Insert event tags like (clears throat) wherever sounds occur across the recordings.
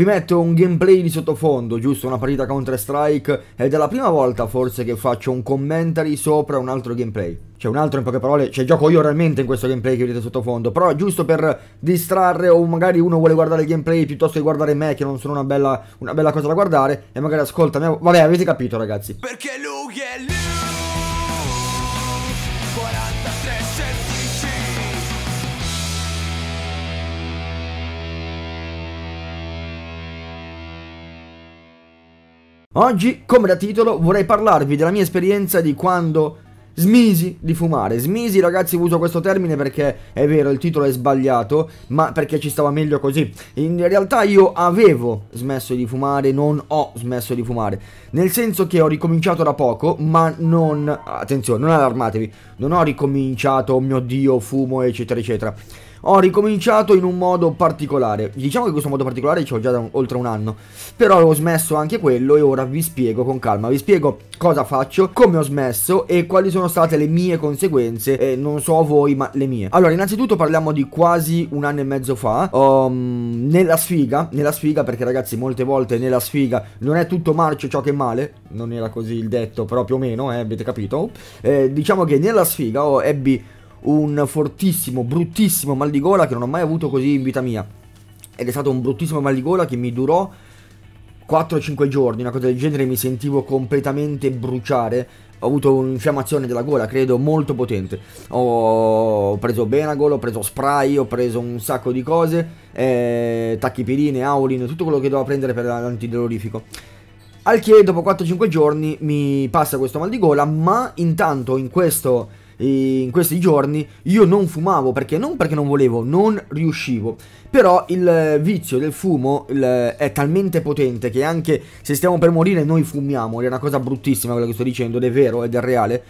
Vi metto un gameplay di sottofondo, giusto una partita Counter Strike ed è la prima volta forse che faccio un commentary sopra un altro gameplay. Cioè un altro in poche parole, cioè gioco io realmente in questo gameplay che vedete sottofondo, però giusto per distrarre o magari uno vuole guardare il gameplay piuttosto che guardare me che non sono una bella, una bella cosa da guardare e magari ascolta Vabbè avete capito ragazzi. Perché lui è lui! Oggi, come da titolo, vorrei parlarvi della mia esperienza di quando smisi di fumare. Smisi, ragazzi, uso questo termine perché è vero, il titolo è sbagliato, ma perché ci stava meglio così. In realtà io avevo smesso di fumare, non ho smesso di fumare. Nel senso che ho ricominciato da poco, ma non... Attenzione, non allarmatevi, non ho ricominciato, oh mio Dio, fumo, eccetera, eccetera ho ricominciato in un modo particolare. Diciamo che questo modo particolare ce l'ho già da un, oltre un anno, però ho smesso anche quello e ora vi spiego con calma. Vi spiego cosa faccio, come ho smesso e quali sono state le mie conseguenze. E non so voi, ma le mie. Allora, innanzitutto parliamo di quasi un anno e mezzo fa, um, nella sfiga, nella sfiga perché ragazzi molte volte nella sfiga non è tutto marcio ciò che è male, non era così il detto, però più o meno, eh, avete capito? Eh, diciamo che nella sfiga oh, ebbi un fortissimo, bruttissimo mal di gola che non ho mai avuto così in vita mia. Ed è stato un bruttissimo mal di gola che mi durò 4-5 giorni, una cosa del genere, mi sentivo completamente bruciare. Ho avuto un'infiammazione della gola, credo, molto potente. Ho preso Benagol, ho preso spray, ho preso un sacco di cose, eh, tachipirine, aulin, tutto quello che dovevo prendere per l'antidolorifico. Al che dopo 4-5 giorni mi passa questo mal di gola, ma intanto in questo in questi giorni io non fumavo perché non perché non volevo, non riuscivo. Però il vizio del fumo il, è talmente potente che anche se stiamo per morire noi fumiamo, è una cosa bruttissima quello che sto dicendo, ed è vero, ed è reale.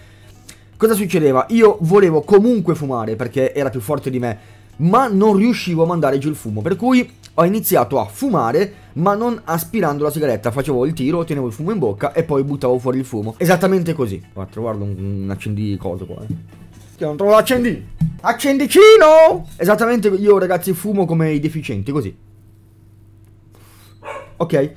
Cosa succedeva? Io volevo comunque fumare perché era più forte di me, ma non riuscivo a mandare giù il fumo, per cui ho iniziato a fumare ma non aspirando la sigaretta, facevo il tiro, tenevo il fumo in bocca e poi buttavo fuori il fumo. Esattamente così. Guarda, guarda un, un accendi cosa qua. Eh. non trovo l'accendi. Accendicino! Esattamente io ragazzi fumo come i deficienti, così. Ok.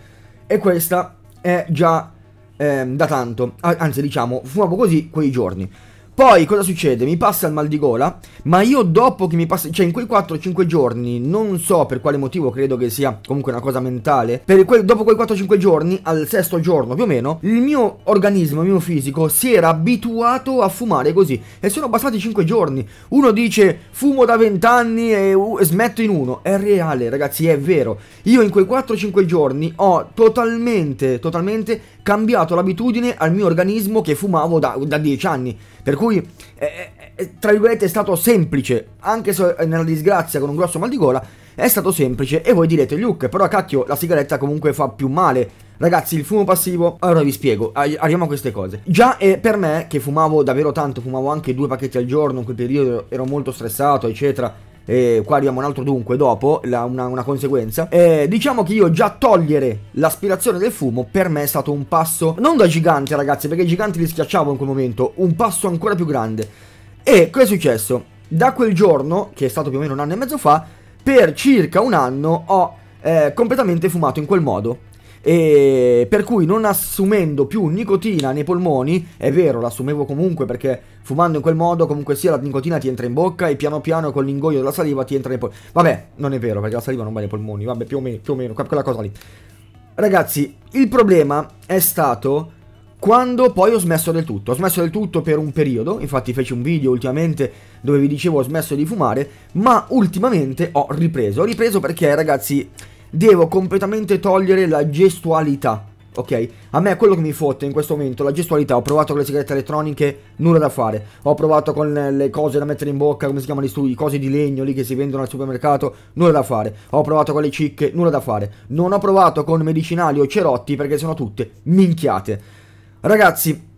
E questa è già eh, da tanto, anzi diciamo, fumavo così quei giorni. Poi cosa succede? Mi passa il mal di gola, ma io dopo che mi passa, cioè in quei 4-5 giorni, non so per quale motivo, credo che sia comunque una cosa mentale, que dopo quei 4-5 giorni, al sesto giorno più o meno, il mio organismo, il mio fisico si era abituato a fumare così e sono passati 5 giorni. Uno dice fumo da 20 anni e, uh, e smetto in uno, è reale ragazzi, è vero. Io in quei 4-5 giorni ho totalmente, totalmente cambiato l'abitudine al mio organismo che fumavo da, da 10 anni. Per cui, eh, eh, eh, tra virgolette, è stato semplice, anche se eh, nella disgrazia con un grosso mal di gola, è stato semplice. E voi direte, Luke, però cacchio, la sigaretta comunque fa più male. Ragazzi, il fumo passivo, allora vi spiego, arriviamo a queste cose. Già eh, per me, che fumavo davvero tanto, fumavo anche due pacchetti al giorno, in quel periodo ero molto stressato, eccetera e eh, qua arriviamo un altro dunque dopo, la, una, una, conseguenza. Eh, diciamo che io già togliere l'aspirazione del fumo per me è stato un passo, non da gigante ragazzi, perché i giganti li schiacciavo in quel momento, un passo ancora più grande. E cosa è successo? Da quel giorno, che è stato più o meno un anno e mezzo fa, per circa un anno ho eh, completamente fumato in quel modo. E per cui non assumendo più nicotina nei polmoni, è vero, l'assumevo comunque perché Fumando in quel modo, comunque sia, la nicotina ti entra in bocca e piano piano con l'ingoio della saliva ti entra nei polmoni. Vabbè, non è vero, perché la saliva non va nei polmoni, vabbè, più o meno, più o meno quella cosa lì. Ragazzi, il problema è stato quando poi ho smesso del tutto. Ho smesso del tutto per un periodo, infatti feci un video ultimamente dove vi dicevo ho smesso di fumare, ma ultimamente ho ripreso. Ho ripreso perché, ragazzi, devo completamente togliere la gestualità ok? A me è quello che mi fotte in questo momento, la gestualità, ho provato con le sigarette elettroniche, nulla da fare, ho provato con eh, le cose da mettere in bocca, come si chiamano i cose di legno lì che si vendono al supermercato, nulla da fare, ho provato con le cicche, nulla da fare, non ho provato con medicinali o cerotti perché sono tutte minchiate. Ragazzi,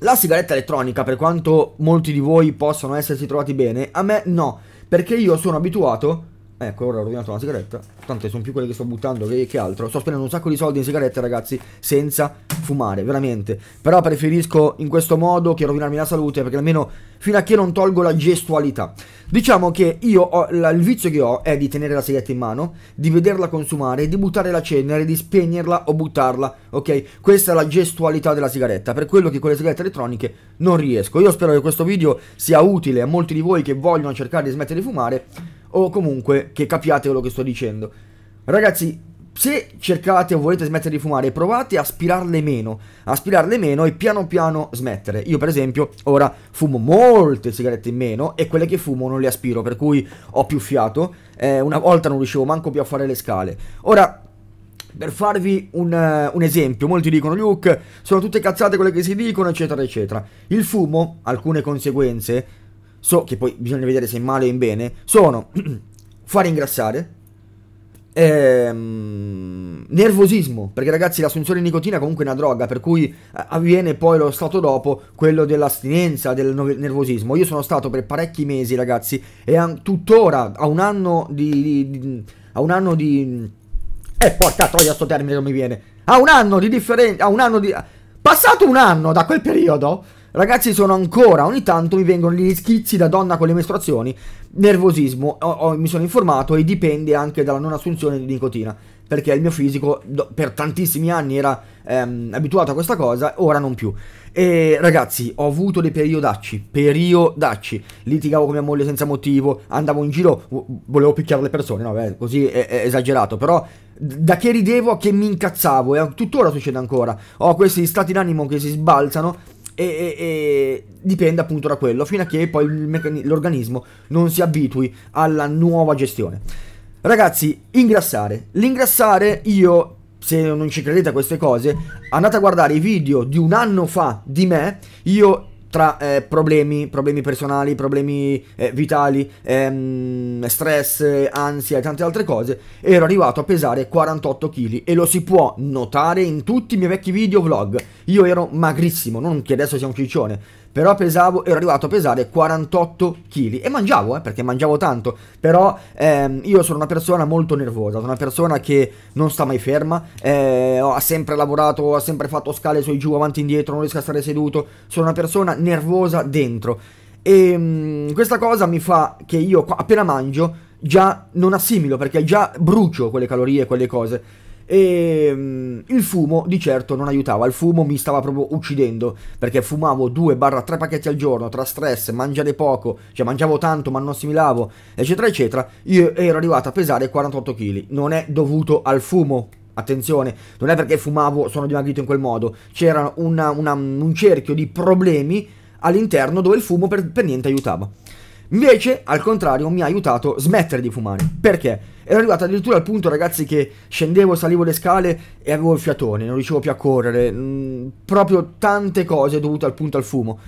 la sigaretta elettronica, per quanto molti di voi possano essersi trovati bene, a me no, perché io sono abituato Ecco, ora ho rovinato una sigaretta. Tante sono più quelle che sto buttando che, che, altro. Sto spendendo un sacco di soldi in sigarette, ragazzi, senza fumare, veramente. Però preferisco in questo modo che rovinarmi la salute, perché almeno fino a che non tolgo la gestualità. Diciamo che io ho la, il vizio che ho è di tenere la sigaretta in mano, di vederla consumare, di buttare la cenere, di spegnerla o buttarla, ok? Questa è la gestualità della sigaretta, per quello che con le sigarette elettroniche non riesco. Io spero che questo video sia utile a molti di voi che vogliono cercare di smettere di fumare o comunque che capiate quello che sto dicendo. Ragazzi, se cercate o volete smettere di fumare, provate a aspirarle meno, aspirarle meno e piano piano smettere. Io per esempio ora fumo molte sigarette in meno e quelle che fumo non le aspiro, per cui ho più fiato. Eh, una volta non riuscivo manco più a fare le scale. Ora, per farvi un, uh, un, esempio, molti dicono Luke, sono tutte cazzate quelle che si dicono, eccetera, eccetera. Il fumo, alcune conseguenze, so che poi bisogna vedere se in male o in bene, sono (clears throat) fare ingrassare, ehm, nervosismo, perché ragazzi l'assunzione di nicotina è comunque una droga, per cui eh, avviene poi lo stato dopo, quello dell'astinenza, del nervosismo. Io sono stato per parecchi mesi ragazzi e a, tuttora a un anno di, di a un anno di... Eh, porca troia sto termine non mi viene. A un anno di differenza, a un anno di... Passato un anno da quel periodo, Ragazzi sono ancora, ogni tanto mi vengono gli schizzi da donna con le mestruazioni, nervosismo, ho, ho, mi sono informato e dipende anche dalla non assunzione di nicotina, perché il mio fisico do, per tantissimi anni era ehm, abituato a questa cosa, ora non più. E ragazzi, ho avuto dei periodacci, periodacci, litigavo con mia moglie senza motivo, andavo in giro, volevo picchiare le persone, no, beh, così è, è esagerato, però da che ridevo a che mi incazzavo e tuttora succede ancora. Ho questi stati d'animo che si sbalzano e, e, e, dipende appunto da quello, fino a che poi meccan- l'organismo non si abitui alla nuova gestione. Ragazzi, ingrassare. L'ingrassare io se non ci credete a queste cose, andate a guardare i video di un anno fa di me, io tra eh, problemi, problemi personali, problemi eh, vitali, ehm, stress, ansia e tante altre cose, ero arrivato a pesare 48 kg e lo si può notare in tutti i miei vecchi video vlog. Io ero magrissimo, non che adesso sia un ciccione, però pesavo, ero arrivato a pesare 48 kg e mangiavo, eh, perché mangiavo tanto, però ehm, io sono una persona molto nervosa, sono una persona che non sta mai ferma, eh, ha sempre lavorato, ha sempre fatto scale su e giù, avanti e indietro, non riesco a stare seduto, sono una persona nervosa dentro e ehm, mh, questa cosa mi fa che io appena mangio già non assimilo perché già brucio quelle calorie, quelle cose e um, il fumo di certo non aiutava, il fumo mi stava proprio uccidendo perché fumavo 2-3 pacchetti al giorno tra stress, mangiare poco, cioè mangiavo tanto ma non assimilavo eccetera eccetera, io ero arrivato a pesare 48 kg, non è dovuto al fumo. Attenzione, non è perché fumavo sono dimagrito in quel modo, c'era un cerchio di problemi all'interno dove il fumo per, per niente aiutava. Invece, al contrario, mi ha aiutato smettere di fumare. Perché? Ero arrivato addirittura al punto, ragazzi, che scendevo, salivo le scale e avevo il fiatone, non riuscivo più a correre. Mm, proprio tante cose dovute al punto al fumo.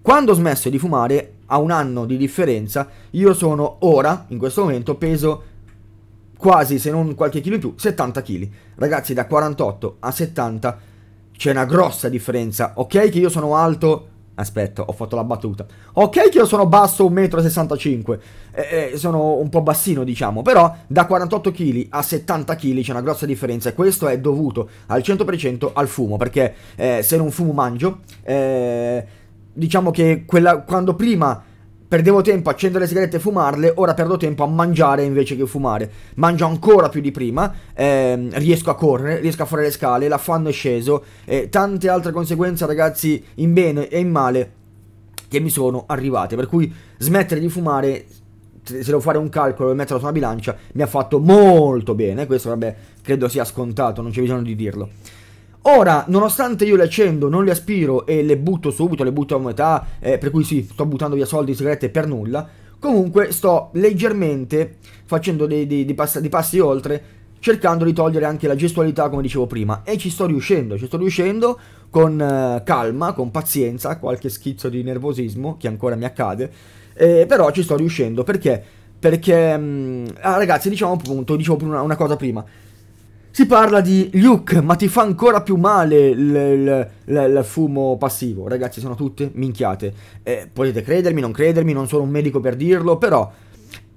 Quando ho smesso di fumare, a un anno di differenza, io sono ora, in questo momento, peso quasi, se non qualche chilo in più, 70 kg. Ragazzi, da 48 a 70 c'è una grossa differenza. Ok che io sono alto Aspetta, ho fatto la battuta. Ok che io sono basso 1,65 m, eh, eh, sono un po' bassino diciamo, però da 48 kg a 70 kg c'è una grossa differenza e questo è dovuto al 100% al fumo, perché eh, se non fumo mangio, eh, diciamo che quella, quando prima Perdevo tempo a accendere le sigarette e fumarle, ora perdo tempo a mangiare invece che fumare. Mangio ancora più di prima, ehm, riesco a correre, riesco a fare le scale, l'affanno è sceso, e eh, tante altre conseguenze ragazzi in bene e in male che mi sono arrivate. Per cui smettere di fumare se devo fare un calcolo e metterlo su una bilancia, mi ha fatto molto bene. Questo, vabbè, credo sia scontato, non c'è bisogno di dirlo. Ora, nonostante io le accendo, non le aspiro e le butto subito, le butto a metà, eh, per cui sì, sto buttando via soldi, sigarette per nulla, comunque sto leggermente facendo dei, dei, dei, pass dei passi oltre, cercando di togliere anche la gestualità come dicevo prima e ci sto riuscendo, ci sto riuscendo con eh, calma, con pazienza, qualche schizzo di nervosismo che ancora mi accade, eh, però ci sto riuscendo perché? Perché, mm, ah, ragazzi, diciamo appunto, dicevo una, una cosa prima, si parla di Luke, ma ti fa ancora più male il, fumo passivo. Ragazzi, sono tutte minchiate. Eh, potete credermi, non credermi, non sono un medico per dirlo, però...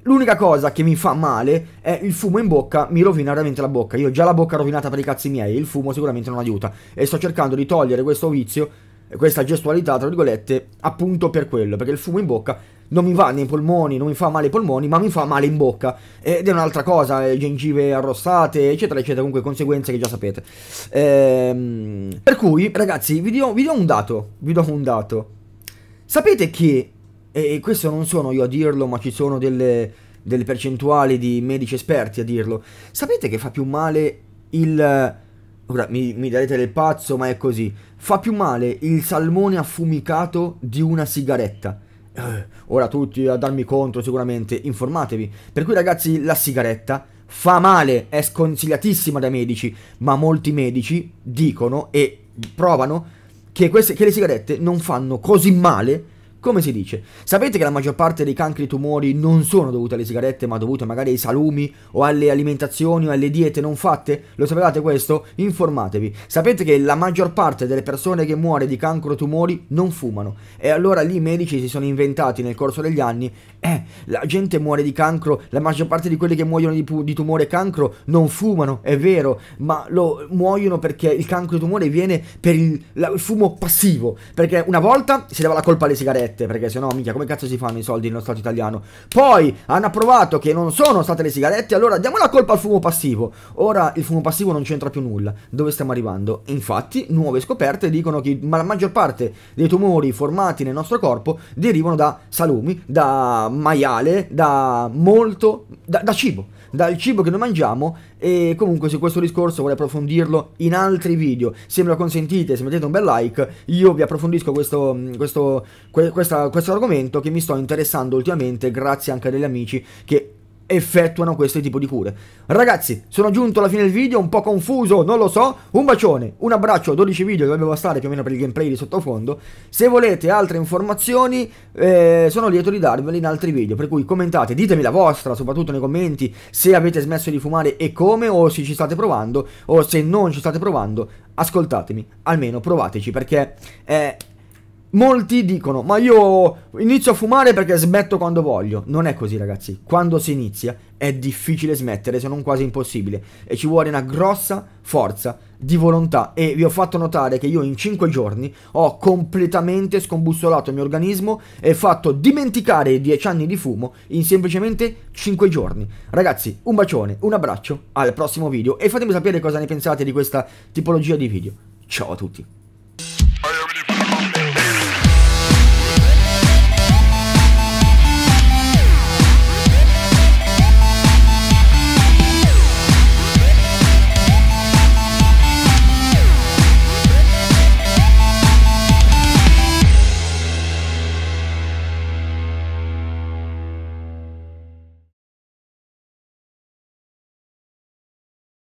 L'unica cosa che mi fa male è il fumo in bocca, mi rovina veramente la bocca. Io ho già la bocca rovinata per i cazzi miei, il fumo sicuramente non aiuta. E sto cercando di togliere questo vizio, questa gestualità, tra virgolette, appunto per quello, perché il fumo in bocca non mi va nei polmoni, non mi fa male ai polmoni, ma mi fa male in bocca. Ed è un'altra cosa, eh, gengive arrossate, eccetera, eccetera, comunque conseguenze che già sapete. Ehm, per cui, ragazzi, vi do, vi do un dato, vi do un dato. Sapete che, e questo non sono io a dirlo, ma ci sono delle, delle percentuali di medici esperti a dirlo, sapete che fa più male il... Ora mi, mi, darete del pazzo, ma è così. Fa più male il salmone affumicato di una sigaretta. Eh, ora tutti a darmi contro sicuramente, informatevi. Per cui ragazzi la sigaretta fa male, è sconsigliatissima dai medici, ma molti medici dicono e provano che, queste, che le sigarette non fanno così male come si dice? Sapete che la maggior parte dei cancri e tumori non sono dovuti alle sigarette, ma dovute magari ai salumi o alle alimentazioni o alle diete non fatte? Lo sapevate questo? Informatevi. Sapete che la maggior parte delle persone che muore di cancro o tumori non fumano. E allora lì i medici si sono inventati nel corso degli anni, eh, la gente muore di cancro, la maggior parte di quelli che muoiono di, di tumore e cancro non fumano, è vero, ma lo muoiono perché il cancro e tumore viene per il, la, il fumo passivo. Perché una volta si dava la colpa alle sigarette sigarette, perché sennò, mica, come cazzo si fanno i soldi nello Stato italiano? Poi hanno approvato che non sono state le sigarette, allora diamo la colpa al fumo passivo. Ora il fumo passivo non c'entra più nulla. Dove stiamo arrivando? Infatti, nuove scoperte dicono che la maggior parte dei tumori formati nel nostro corpo derivano da salumi, da maiale, da molto, da, da cibo. Dal cibo che noi mangiamo e comunque se questo discorso vorrei approfondirlo in altri video. Se me lo consentite, se mettete un bel like, io vi approfondisco questo, mm, questo, que, questa, questo argomento che mi sto interessando ultimamente grazie anche a degli amici che effettuano questo tipo di cure. Ragazzi, sono giunto alla fine del video, un po' confuso, non lo so. Un bacione, un abbraccio, 12 video dovrebbe bastare più o meno per il gameplay di sottofondo. Se volete altre informazioni, eh, sono lieto di darvele in altri video. Per cui commentate, ditemi la vostra, soprattutto nei commenti, se avete smesso di fumare e come, o se ci state provando, o se non ci state provando. Ascoltatemi, almeno provateci, perché... Eh, Molti dicono, ma io inizio a fumare perché smetto quando voglio. Non è così ragazzi, quando si inizia è difficile smettere, se non quasi impossibile. E ci vuole una grossa forza di volontà. E vi ho fatto notare che io in 5 giorni ho completamente scombussolato il mio organismo e fatto dimenticare i 10 anni di fumo in semplicemente 5 giorni. Ragazzi, un bacione, un abbraccio, al prossimo video e fatemi sapere cosa ne pensate di questa tipologia di video. Ciao a tutti.